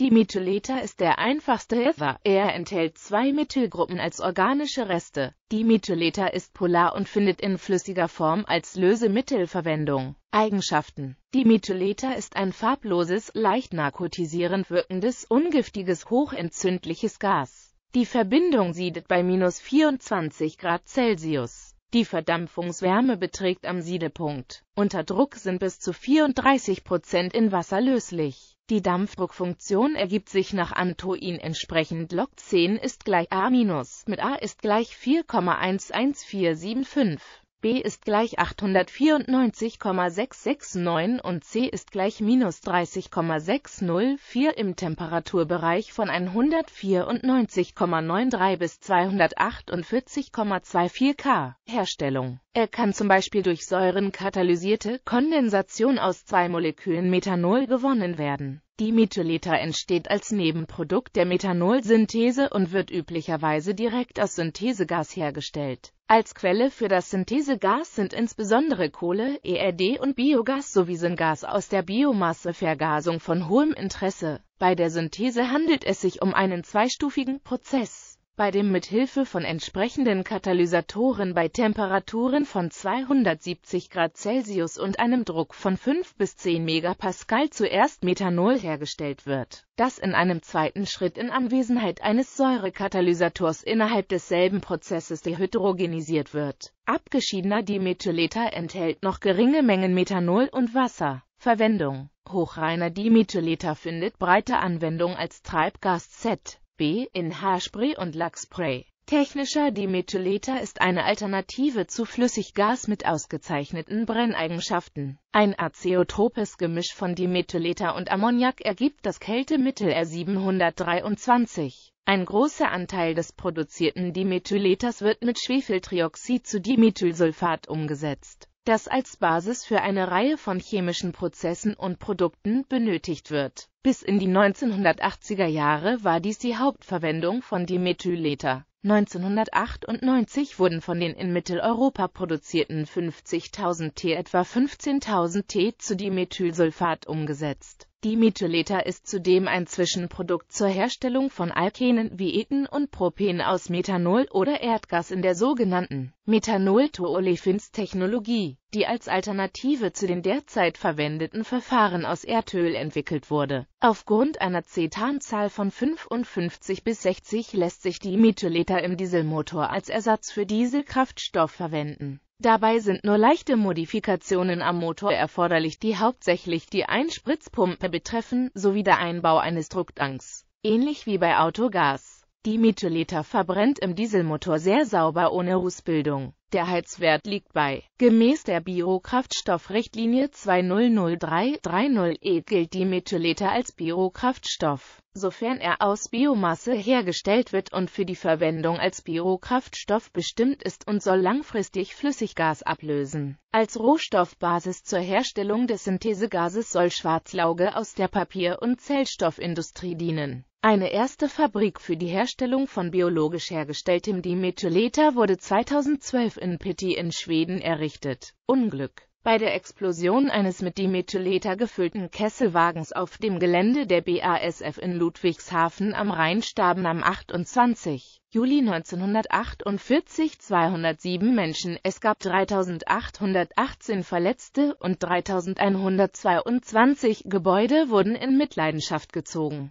Die Methyleter ist der einfachste Ether. Er enthält zwei Methylgruppen als organische Reste. Die Methyleter ist polar und findet in flüssiger Form als Lösemittel Verwendung. Eigenschaften Die Methyleter ist ein farbloses, leicht narkotisierend wirkendes, ungiftiges, hochentzündliches Gas. Die Verbindung siedet bei minus 24 Grad Celsius. Die Verdampfungswärme beträgt am Siedepunkt. Unter Druck sind bis zu 34 Prozent in Wasser löslich. Die Dampfdruckfunktion ergibt sich nach Antoin entsprechend log 10 ist gleich a- mit a ist gleich 4,11475 b ist gleich 894,669 und c ist gleich minus 30,604 im Temperaturbereich von 194,93 bis 248,24 K. Herstellung Er kann zum Beispiel durch Säuren katalysierte Kondensation aus zwei Molekülen Methanol gewonnen werden. Die Methyleter entsteht als Nebenprodukt der Methanolsynthese und wird üblicherweise direkt aus Synthesegas hergestellt. Als Quelle für das Synthesegas sind insbesondere Kohle, ERD und Biogas sowie Syngas aus der Biomassevergasung von hohem Interesse. Bei der Synthese handelt es sich um einen zweistufigen Prozess bei dem mit Hilfe von entsprechenden Katalysatoren bei Temperaturen von 270 Grad Celsius und einem Druck von 5 bis 10 Megapascal zuerst Methanol hergestellt wird, das in einem zweiten Schritt in Anwesenheit eines Säurekatalysators innerhalb desselben Prozesses dehydrogenisiert wird. Abgeschiedener Dimethyleter enthält noch geringe Mengen Methanol und Wasser. Verwendung Hochreiner Dimethyleter findet breite Anwendung als Treibgas Z. B. In Haarspray und Lackspray. Technischer Dimethyleter ist eine Alternative zu Flüssiggas mit ausgezeichneten Brenneigenschaften. Ein azeotropes Gemisch von Dimethyleter und Ammoniak ergibt das Kältemittel R723. Ein großer Anteil des produzierten Dimethyleters wird mit Schwefeltrioxid zu Dimethylsulfat umgesetzt das als Basis für eine Reihe von chemischen Prozessen und Produkten benötigt wird. Bis in die 1980er Jahre war dies die Hauptverwendung von Dimethylether. 1998 wurden von den in Mitteleuropa produzierten 50.000 T etwa 15.000 T zu Dimethylsulfat umgesetzt die Methyleter ist zudem ein Zwischenprodukt zur Herstellung von Alkenen wie Ethen und Propen aus Methanol oder Erdgas in der sogenannten methanol toolefins technologie die als Alternative zu den derzeit verwendeten Verfahren aus Erdöl entwickelt wurde. Aufgrund einer Cetanzahl von 55 bis 60 lässt sich die Methyleter im Dieselmotor als Ersatz für Dieselkraftstoff verwenden Dabei sind nur leichte Modifikationen am Motor erforderlich, die hauptsächlich die Einspritzpumpe betreffen, sowie der Einbau eines Drucktanks, ähnlich wie bei Autogas. Die Methyliter verbrennt im Dieselmotor sehr sauber ohne Rußbildung. Der Heizwert liegt bei. Gemäß der Biokraftstoffrichtlinie 2003-30E gilt die Methyliter als Biokraftstoff, sofern er aus Biomasse hergestellt wird und für die Verwendung als Biokraftstoff bestimmt ist und soll langfristig Flüssiggas ablösen. Als Rohstoffbasis zur Herstellung des Synthesegases soll Schwarzlauge aus der Papier- und Zellstoffindustrie dienen. Eine erste Fabrik für die Herstellung von biologisch hergestelltem Dimethyleter wurde 2012 in Pitti in Schweden errichtet. Unglück bei der Explosion eines mit Dimethyleter gefüllten Kesselwagens auf dem Gelände der BASF in Ludwigshafen am Rhein starben am 28. Juli 1948 207 Menschen, es gab 3818 Verletzte und 3122 Gebäude wurden in Mitleidenschaft gezogen